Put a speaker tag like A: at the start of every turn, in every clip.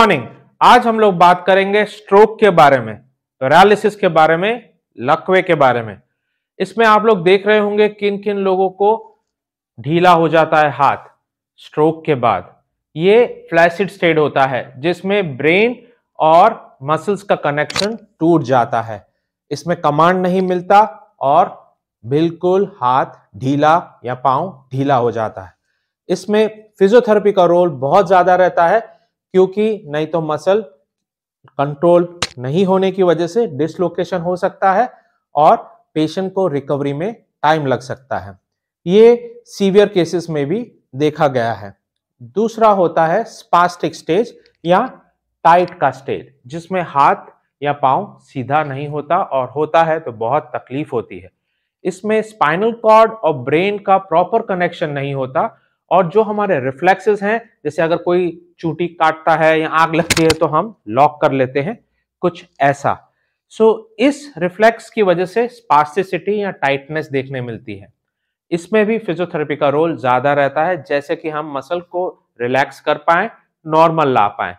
A: morning आज हम लोग बात करेंगे स्ट्रोक के बारे में पैरालिसिस के बारे में लकवे के बारे में इसमें आप लोग देख रहे होंगे किन किन लोगों को ढीला हो जाता है हाथ स्ट्रोक के बाद ये फ्लैसिड स्टेट होता है जिसमें ब्रेन और मसल्स का कनेक्शन टूट जाता है इसमें कमांड नहीं मिलता और बिल्कुल हाथ ढीला या पांव ढीला हो जाता है इसमें फिजियोथेरेपी का रोल बहुत ज्यादा रहता है क्योंकि नहीं तो मसल कंट्रोल नहीं होने की वजह से डिसलोकेशन हो सकता है और पेशेंट को रिकवरी में टाइम लग सकता है ये सीवियर केसेस में भी देखा गया है दूसरा होता है स्पास्टिक स्टेज या टाइट का स्टेज जिसमें हाथ या पांव सीधा नहीं होता और होता है तो बहुत तकलीफ होती है इसमें स्पाइनल कॉर्ड और ब्रेन का प्रॉपर कनेक्शन नहीं होता और जो हमारे रिफ्लेक्सेस हैं जैसे अगर कोई चूटी काटता है या आग लगती है तो हम लॉक कर लेते हैं कुछ ऐसा सो so, इस रिफ्लेक्स की वजह से स्पास्टिसिटी या टाइटनेस देखने मिलती है इसमें भी फिजियोथेरेपी का रोल ज़्यादा रहता है जैसे कि हम मसल को रिलैक्स कर पाए नॉर्मल ला पाए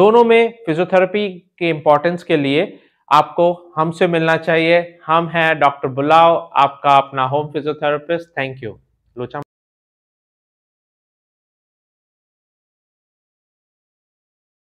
A: दोनों में फिजियोथेरेपी के इंपॉर्टेंस के लिए आपको हमसे मिलना चाहिए हम हैं डॉक्टर बुलाओ आपका अपना होम फिजियोथेरेपिस्ट थैंक यू लोचा